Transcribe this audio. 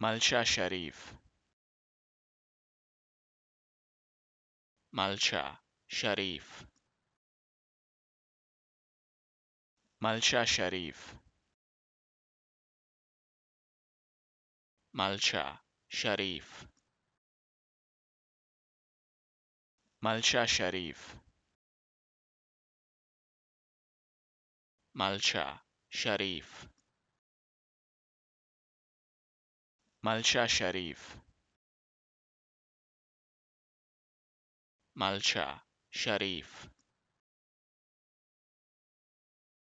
Malsha Sharif Malsha Sharif Malsha Sharif Malsha Sharif Malsha Sharif Malsha Sharif Malsha Sharif Malsha Sharif